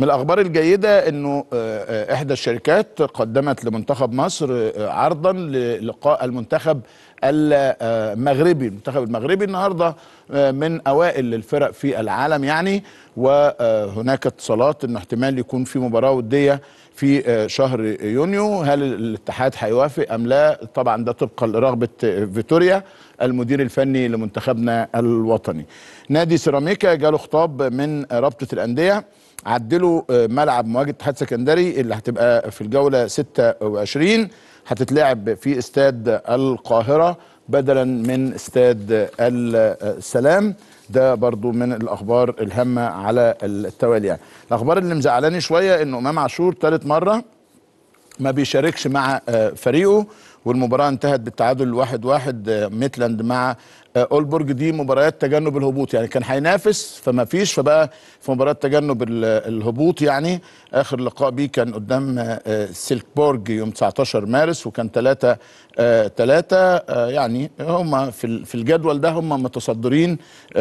من الاخبار الجيده انه آه، آه، احدى الشركات قدمت لمنتخب مصر آه، عرضا للقاء المنتخب المغربي المنتخب المغربي النهارده من اوائل الفرق في العالم يعني وهناك اتصالات ان احتمال يكون في مباراه وديه في شهر يونيو هل الاتحاد هيوافق ام لا طبعا ده طبقا لرغبه فيتوريا المدير الفني لمنتخبنا الوطني نادي سيراميكا جاله خطاب من رابطه الانديه عدلوا آه، ملعب مواجهه اتحاد سكندري اللي هتبقى في الجوله 26 هتتلعب في استاد القاهره بدلا من استاد السلام ده برضو من الاخبار الهامه على التوالي يعني الاخبار اللي مزعلاني شويه ان امام عاشور ثالث مره ما بيشاركش مع آه، فريقه والمباراه انتهت بالتعادل الواحد واحد آه، ميتلاند مع آه، اولبورج دي مباريات تجنب الهبوط يعني كان هينافس فما فيش فبقى في مباراه تجنب الهبوط يعني اخر لقاء بيه كان قدام سيلكبورج يوم 19 مارس وكان 3 3 يعني هم في الجدول ده هم متصدرين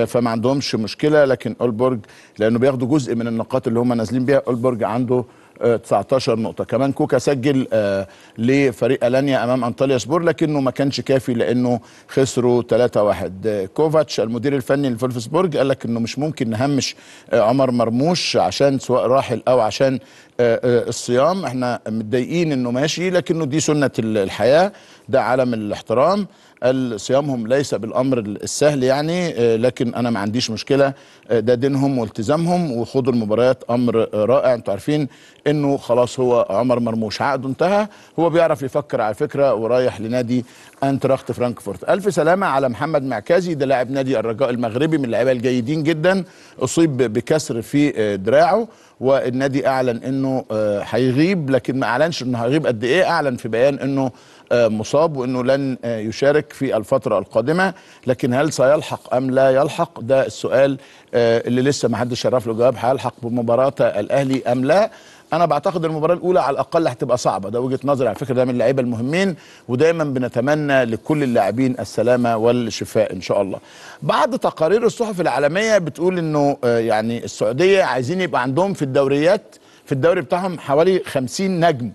فما عندهمش مشكله لكن اولبورج لانه بياخدوا جزء من النقاط اللي هم نازلين بيها اولبورج عنده 19 نقطه كمان كوكا سجل آه، لفريق الانيا امام انطاليا سبور لكنه ما كانش كافي لانه خسروا 3-1 كوفاتش المدير الفني لفولفسبورج قال لك انه مش ممكن نهمش آه، عمر مرموش عشان سواء راحل او عشان آه، الصيام احنا متضايقين انه ماشي لكنه دي سنه الحياه ده عالم الاحترام قال صيامهم ليس بالامر السهل يعني آه، لكن انا ما عنديش مشكله آه، ده دينهم والتزامهم وخوض المباريات امر رائع انتوا عارفين انه خلاص هو عمر مرموش عقده انتهى هو بيعرف يفكر على فكره ورايح لنادي انتراخت فرانكفورت الف سلامه على محمد معكازي ده لاعب نادي الرجاء المغربي من اللعيبه الجيدين جدا اصيب بكسر في آه، دراعه والنادي اعلن انه آه، هيغيب لكن ما اعلنش انه هيغيب قد ايه اعلن في بيان انه آه، مصاب وانه لن آه، يشارك في الفتره القادمه لكن هل سيلحق ام لا يلحق ده السؤال اللي لسه ما حدش شرف له جواب هيلحق بمباراه الاهلي ام لا انا بعتقد المباراه الاولى على الاقل هتبقى صعبه ده وجهه نظري على فكره ده من اللعيبه المهمين ودايما بنتمنى لكل اللاعبين السلامه والشفاء ان شاء الله بعض تقارير الصحف العالميه بتقول انه آه، يعني السعوديه عايزين يبقى عندهم في الدوريات في الدوري بتاعهم حوالي 50 نجم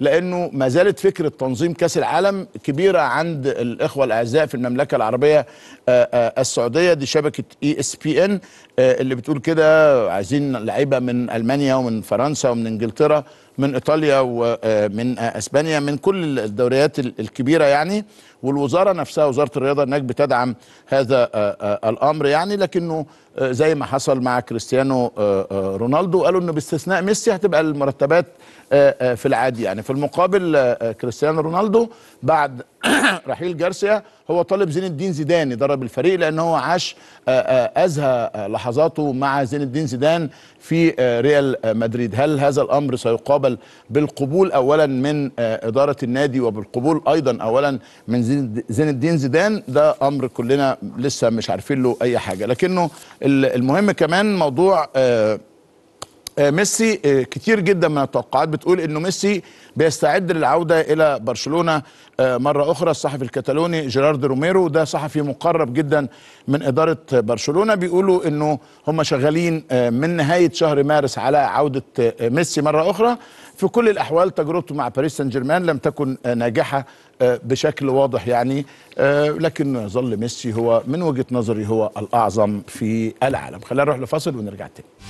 لانه ما زالت فكره تنظيم كاس العالم كبيره عند الاخوه الاعزاء في المملكه العربيه آه، آه، السعوديه دي شبكه اي اس بي ان اللي بتقول كده عايزين لعيبه من المانيا ومن فرنسا ومن انجلترا من ايطاليا ومن آه، اسبانيا من كل الدوريات الكبيره يعني والوزاره نفسها وزاره الرياضه هناك بتدعم هذا الامر يعني لكنه آه، زي ما حصل مع كريستيانو آه، آه، رونالدو قالوا انه باستثناء ميسي هتبقى المرتبات في العادي يعني في المقابل كريستيانو رونالدو بعد رحيل جارسيا هو طالب زين الدين زيدان يدرب الفريق لان هو عاش ازهى لحظاته مع زين الدين زيدان في ريال مدريد هل هذا الامر سيقابل بالقبول اولا من اداره النادي وبالقبول ايضا اولا من زين الدين زيدان ده امر كلنا لسه مش عارفين له اي حاجه لكنه المهم كمان موضوع آه، آه، ميسي آه، كتير جدا من التوقعات بتقول انه ميسي بيستعد للعوده الى برشلونه آه، مره اخرى الصحفي الكتالوني جيرارد روميرو ده صحفي مقرب جدا من اداره برشلونه بيقولوا انه هم شغالين من نهايه شهر مارس على عوده ميسي مره اخرى في كل الاحوال تجربته مع باريس سان جيرمان لم تكن ناجحه بشكل واضح يعني لكن يظل ميسي هو من وجهه نظري هو الاعظم في العالم خلينا نروح لفاصل ونرجع تاني